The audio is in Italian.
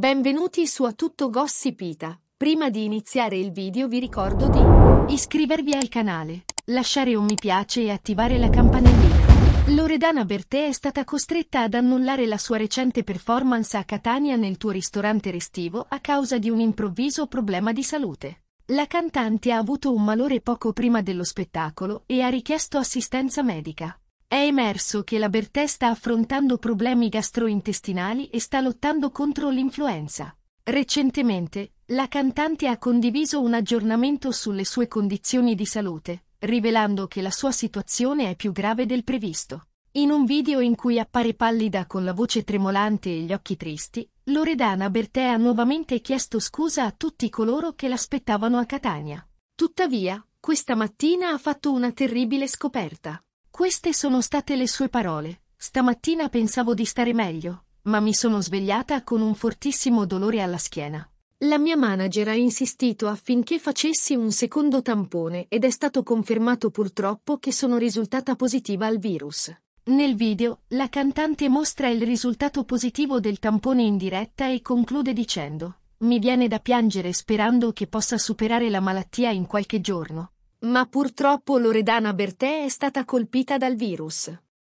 Benvenuti su A Tutto Gossipita. Prima di iniziare il video vi ricordo di iscrivervi al canale, lasciare un mi piace e attivare la campanellina. Loredana Bertè è stata costretta ad annullare la sua recente performance a Catania nel tuo ristorante restivo a causa di un improvviso problema di salute. La cantante ha avuto un malore poco prima dello spettacolo e ha richiesto assistenza medica. È emerso che la Bertè sta affrontando problemi gastrointestinali e sta lottando contro l'influenza. Recentemente, la cantante ha condiviso un aggiornamento sulle sue condizioni di salute, rivelando che la sua situazione è più grave del previsto. In un video in cui appare pallida con la voce tremolante e gli occhi tristi, Loredana Bertè ha nuovamente chiesto scusa a tutti coloro che l'aspettavano a Catania. Tuttavia, questa mattina ha fatto una terribile scoperta. Queste sono state le sue parole. Stamattina pensavo di stare meglio, ma mi sono svegliata con un fortissimo dolore alla schiena. La mia manager ha insistito affinché facessi un secondo tampone ed è stato confermato purtroppo che sono risultata positiva al virus. Nel video, la cantante mostra il risultato positivo del tampone in diretta e conclude dicendo Mi viene da piangere sperando che possa superare la malattia in qualche giorno. Ma purtroppo Loredana Bertè è stata colpita dal virus.